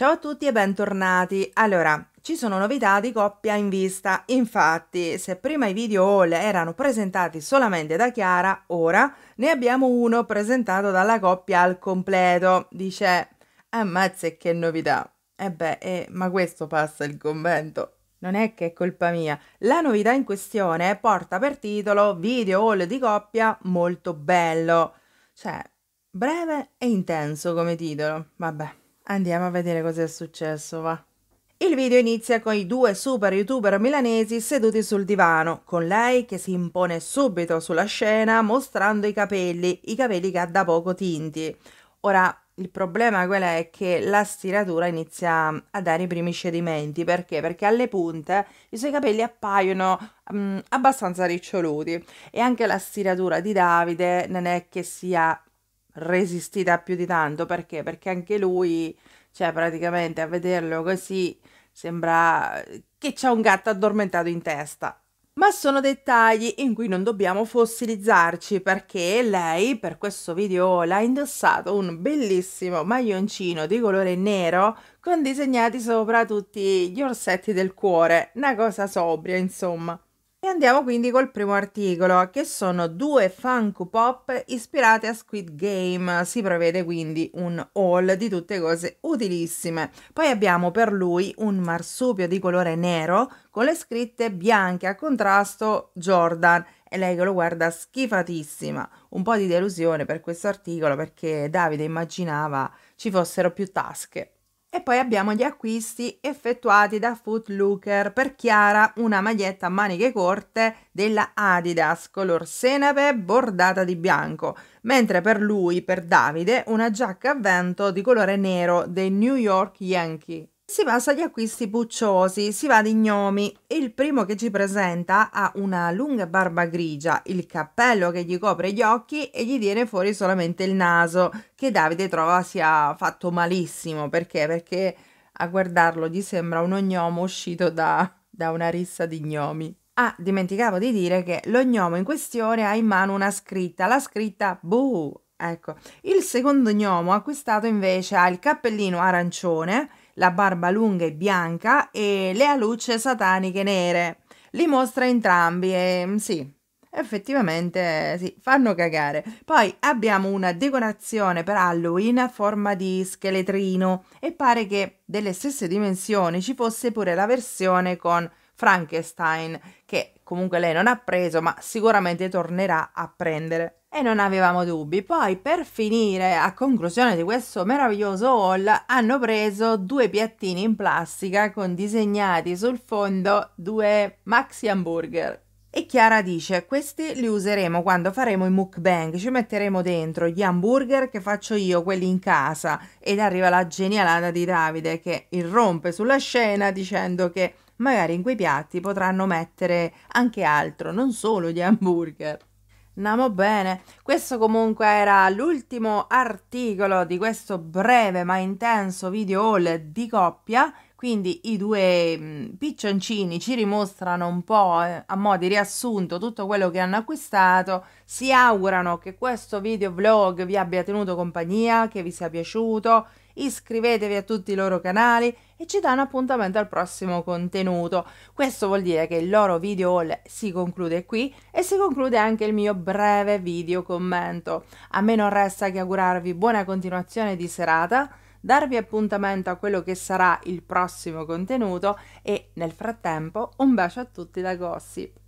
Ciao a tutti e bentornati. Allora, ci sono novità di coppia in vista. Infatti, se prima i video haul erano presentati solamente da Chiara, ora ne abbiamo uno presentato dalla coppia al completo. Dice, ammazza che novità. E beh, eh, ma questo passa il convento. Non è che è colpa mia. La novità in questione porta per titolo Video haul di coppia molto bello. Cioè, breve e intenso come titolo. Vabbè. Andiamo a vedere cosa è successo, va. Il video inizia con i due super youtuber milanesi seduti sul divano, con lei che si impone subito sulla scena mostrando i capelli, i capelli che ha da poco tinti. Ora, il problema qual è che la stiratura inizia a dare i primi cedimenti, perché? Perché alle punte i suoi capelli appaiono mh, mm, abbastanza riccioluti e anche la stiratura di Davide non è che sia resistita più di tanto perché? Perché anche lui, cioè praticamente a vederlo così, sembra che c'è un gatto addormentato in testa. Ma sono dettagli in cui non dobbiamo fossilizzarci perché lei per questo video l'ha indossato un bellissimo maglioncino di colore nero con disegnati sopra tutti gli orsetti del cuore, una cosa sobria insomma. E andiamo quindi col primo articolo, che sono due Funko Pop ispirate a Squid Game. Si prevede quindi un haul di tutte cose utilissime. Poi abbiamo per lui un marsupio di colore nero con le scritte bianche a contrasto Jordan e lei che lo guarda schifatissima. Un po' di delusione per questo articolo perché Davide immaginava ci fossero più tasche. E poi abbiamo gli acquisti effettuati da Footlooker per Chiara, una maglietta a maniche corte della Adidas color senape bordata di bianco, mentre per lui, per Davide, una giacca a vento di colore nero dei New York Yankee. Si passa agli acquisti pucciosi, si va di gnomi. Il primo che ci presenta ha una lunga barba grigia, il cappello che gli copre gli occhi e gli viene fuori solamente il naso, che Davide trova sia fatto malissimo. Perché? Perché a guardarlo gli sembra un ognomo uscito da, da una rissa di gnomi. Ah, dimenticavo di dire che lo gnomo in questione ha in mano una scritta, la scritta Buh! Ecco, il secondo gnomo acquistato invece ha il cappellino arancione la barba lunga e bianca e le alucce sataniche nere. Li mostra entrambi e mm, sì, effettivamente sì, fanno cagare. Poi abbiamo una decorazione per Halloween a forma di scheletrino e pare che delle stesse dimensioni ci fosse pure la versione con Frankenstein che comunque lei non ha preso ma sicuramente tornerà a prendere. E non avevamo dubbi. Poi, per finire, a conclusione di questo meraviglioso haul, hanno preso due piattini in plastica con disegnati sul fondo due maxi hamburger. E Chiara dice, questi li useremo quando faremo i mukbang, ci metteremo dentro gli hamburger che faccio io, quelli in casa. Ed arriva la genialata di Davide che irrompe sulla scena dicendo che magari in quei piatti potranno mettere anche altro, non solo gli hamburger. Andiamo bene, questo comunque era l'ultimo articolo di questo breve ma intenso video haul di coppia, quindi i due mm, piccioncini ci rimostrano un po' eh, a mo' di riassunto tutto quello che hanno acquistato, si augurano che questo video vlog vi abbia tenuto compagnia, che vi sia piaciuto, iscrivetevi a tutti i loro canali e ci danno appuntamento al prossimo contenuto. Questo vuol dire che il loro video haul si conclude qui e si conclude anche il mio breve video commento. A me non resta che augurarvi buona continuazione di serata, darvi appuntamento a quello che sarà il prossimo contenuto e nel frattempo un bacio a tutti da Gossip.